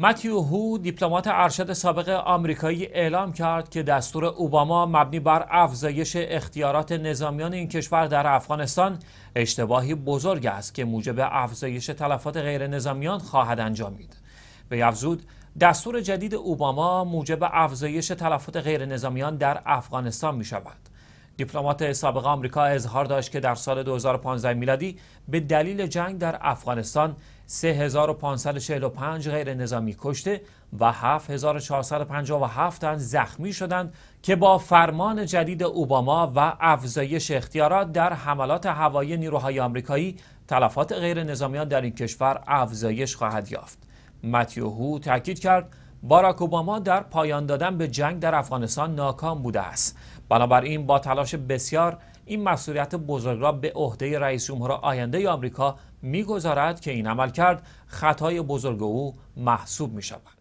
متیو هو دیپلمات ارشد سابق آمریکایی اعلام کرد که دستور اوباما مبنی بر افزایش اختیارات نظامیان این کشور در افغانستان اشتباهی بزرگ است که موجب افزایش تلفات غیر نظامیان خواهد انجامید. به افزود دستور جدید اوباما موجب افزایش تلفات غیر نظامیان در افغانستان می شود. دیپلمات سابق آمریکا اظهار داشت که در سال 2015 میلادی به دلیل جنگ در افغانستان 3545 غیر نظامی کشته و 7457 تن زخمی شدند که با فرمان جدید اوباما و افزایش اختیارات در حملات هوایی نیروهای آمریکایی تلفات غیر نظامیان در این کشور افزایش خواهد یافت. متیو هو تاکید کرد باراک اوباما در پایان دادن به جنگ در افغانستان ناکام بوده است بنابراین با تلاش بسیار این مسئولیت بزرگ را به عهده رئیس جمهور آینده آمریکا میگذارد که این عملکرد خطای بزرگ او محسوب می شود.